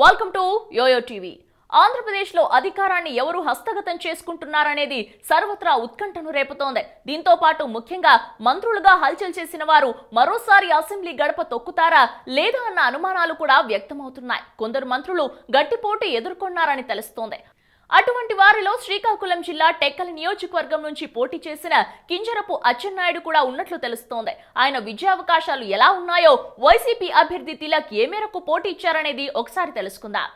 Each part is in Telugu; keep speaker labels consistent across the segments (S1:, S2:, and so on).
S1: వెల్కమ్ టు యోయో టీవీ ఆంధ్రప్రదేశ్లో అధికారాన్ని ఎవరు హస్తగతం చేసుకుంటున్నారనేది సర్వత్రా ఉత్కంఠను రేపుతోంది దీంతో పాటు ముఖ్యంగా మంత్రులుగా హల్చల్ చేసిన వారు మరోసారి అసెంబ్లీ గడప తొక్కుతారా లేదా అన్న అనుమానాలు కూడా వ్యక్తమవుతున్నాయి కొందరు మంత్రులు గట్టిపోటీ ఎదుర్కొన్నారని తెలుస్తోంది అటువంటి వారిలో శ్రీకాకుళం జిల్లా టెక్కల నియోజకవర్గం నుంచి పోటీ చేసిన కింజరపు అచ్చెన్నాయుడు కూడా ఉన్నట్లు తెలుస్తోంది ఆయన విజయావకాశాలు ఎలా ఉన్నాయో వైసీపీ అభ్యర్థి తిలక్ ఏ మేరకు పోటీ ఇచ్చారనేది ఒకసారి తెలుసుకుందాం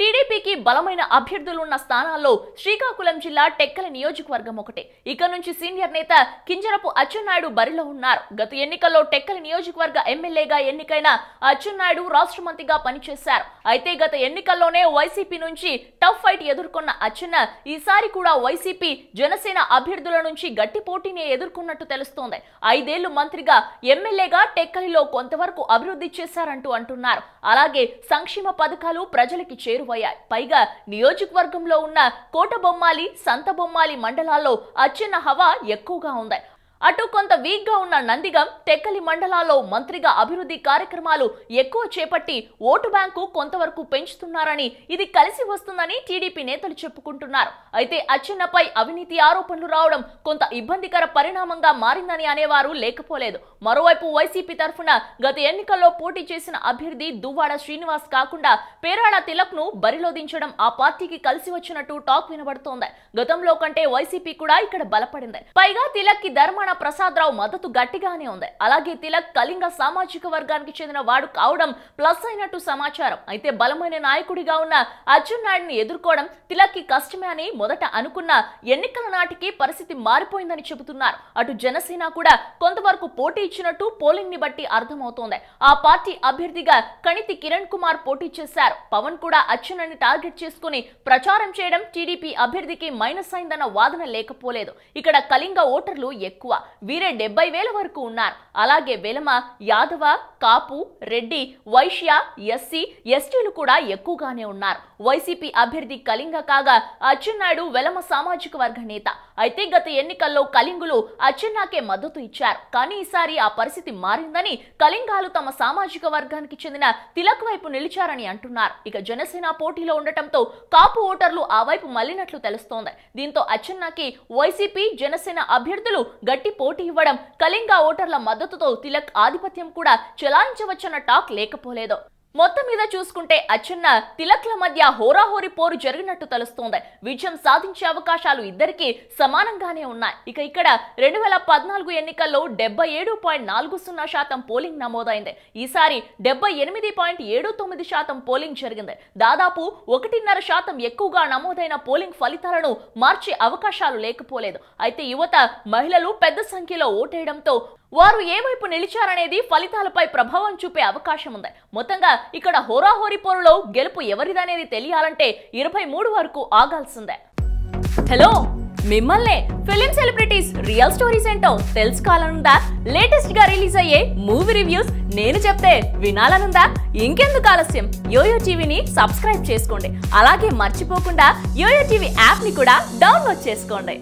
S1: టీడీపీకి బలమైన అభ్యర్థులున్న స్థానాల్లో శ్రీకాకుళం జిల్లా టెక్కల నియోజకవర్గం ఒకటి ఇక నుంచి సీనియర్ నేత కింజరపు అచ్చెన్నాయుడు బరిలో ఉన్నారు గత ఎన్నికల్లో టెక్కల నియోజకవర్గ ఎమ్మెల్యేగా ఎన్నికైన అచ్చెన్నాయుడు రాష్ట్ర మంత్రిగా పనిచేశారు అయితే గత ఎన్నికల్లోనే వైసీపీ నుంచి టఫ్ ఫైట్ ఎదుర్కొన్న అచ్చన్న ఈసారి కూడా వైసీపీ జనసేన అభ్యర్థుల నుంచి గట్టి పోటీని ఎదుర్కొన్నట్టు తెలుస్తోంది ఐదేళ్లు మంత్రిగా ఎమ్మెల్యేగా టెక్కలిలో కొంతవరకు అభివృద్ధి చేశారంటూ అంటున్నారు అలాగే సంక్షేమ పథకాలు ప్రజలకి చేరువయ్యాయి పైగా నియోజకవర్గంలో ఉన్న కోటబొమ్మాలి సంతబొమ్మాలి మండలాల్లో అచ్చన్న హవా ఎక్కువగా ఉంది అటు కొంత వీక్ గా ఉన్న నందిగం టెక్కలి మండలాల్లో మంత్రిగా అభివృద్ధి కార్యక్రమాలు ఎక్కువ చేపట్టి ఓటు బ్యాంకు కొంతవరకు పెంచుతున్నారని ఇది కలిసి వస్తుందని టీడీపీ నేతలు చెప్పుకుంటున్నారు అయితే అచ్చెన్నపై అవినీతి ఆరోపణలు రావడం కొంత ఇబ్బందికర పరిణామంగా మారిందని అనేవారు లేకపోలేదు మరోవైపు వైసీపీ తరఫున గత ఎన్నికల్లో పోటీ చేసిన అభ్యర్థి దువ్వాడ శ్రీనివాస్ కాకుండా పేరాళ తిలక్ ను బరిలోదించడం ఆ పార్టీకి కలిసి వచ్చినట్టు టాక్ వినబడుతోంది గతంలో కంటే వైసీపీ కూడా ఇక్కడ బలపడింది పైగా తిలక్ కి ధర్మాన ప్రసాదరావు మద్దతు గట్టిగానే ఉంది అలాగే తిలక్ కళింగ సామాజిక వర్గానికి చెందిన వాడు కావడం ప్లస్ అయినట్టు సమాచారం అయితే బలమైన నాయకుడిగా ఉన్న అర్జున్ నాయుడిని ఎదుర్కోవడం తిలక్కి కష్టమే అని మొదట అనుకున్న ఎన్నికల నాటికి పరిస్థితి మారిపోయిందని చెబుతున్నారు అటు జనసేన కూడా కొంతవరకు పోటీ ఇచ్చినట్టు పోలింగ్ ని బట్టి అర్థమవుతోంది ఆ పార్టీ అభ్యర్థిగా కణితి కిరణ్ కుమార్ పోటీ చేశారు పవన్ కూడా అచ్చునని టార్గెట్ చేసుకుని ప్రచారం చేయడం టీడీపీ అభ్యర్థికి మైనస్ అయిందన్న వాదన లేకపోలేదు ఇక్కడ కళింగ ఓటర్లు ఎక్కువ వీరే డెబ్బై వేల వరకు ఉన్నారు అలాగే వెలమ యాదవ కాపు రెడ్డి వైశ్య ఎస్సీ ఎస్టీలు కూడా ఎక్కువగానే ఉన్నారు వైసీపీ అభ్యర్థి కళింగ కాగా అచ్చెన్నాయుడు వెలమ సామాజిక వర్గ నేత అయితే గత ఎన్నికల్లో కళింగులు అచ్చెన్నాకే మద్దతు ఇచ్చారు కానీ ఈసారి ఆ పరిస్థితి మారిందని కలింగాలు తమ సామాజిక వర్గానికి చెందిన తిలక్ వైపు నిలిచారని అంటున్నారు ఇక జనసేన పోటీలో ఉండటంతో కాపు ఓటర్లు ఆ వైపు మళ్లినట్లు తెలుస్తోంది దీంతో అచ్చెన్నాకి వైసీపీ జనసేన అభ్యర్థులు గట్టి పెట్టి పోటీ ఇవ్వడం కళింగ ఓటర్ల మద్దతుతో తిలక్ ఆధిపత్యం కూడా చెలాయించవచ్చన్న టాక్ లేకపోలేదు మొత్తం మీద చూసుకుంటే అచ్చన్న తిలక్ల మధ్య హోరాహోరి పోరు జరిగినట్టు తెలుస్తోంది విజయం సాధించే అవకాశాలు ఇద్దరికీ సమానంగానే ఉన్నాయి ఇక ఇక్కడ రెండు వేల పద్నాలుగు ఎన్నికల్లో డెబ్బై ఏడు పాయింట్ నాలుగు సున్నా శాతం పోలింగ్ నమోదైంది ఈసారి డెబ్బై ఎనిమిది పాయింట్ ఏడు తొమ్మిది శాతం పోలింగ్ జరిగింది దాదాపు ఒకటిన్నర శాతం ఎక్కువగా నమోదైన పోలింగ్ ఫలితాలను మార్చే అవకాశాలు లేకపోలేదు అయితే యువత మహిళలు పెద్ద సంఖ్యలో ఓటేయడంతో వారు ఏవైపు నిలిచారనేది ఫలితాలపై ప్రభావం చూపే అవకాశం ఉంది మొత్తంగా ఇక్కడ హోరాహోరీ పోరులో గెలుపు ఎవరిదనేది తెలియాలంటే ఇరవై మూడు వరకు ఆగాల్సిందే హలో మిమ్మల్నే ఫిలిం సెలబ్రిటీస్ రియల్ స్టోరీస్ ఏంటో తెలుసుకోవాలనుందా లేటెస్ట్ గా రిలీజ్ అయ్యే మూవీ రివ్యూస్ నేను చెప్తే వినాలనుందా ఇంకెందుకు ఆలస్యం యోయో టీవీని సబ్స్క్రైబ్ చేసుకోండి అలాగే మర్చిపోకుండా యోయో టీవీ యాప్ ని కూడా డౌన్లోడ్ చేసుకోండి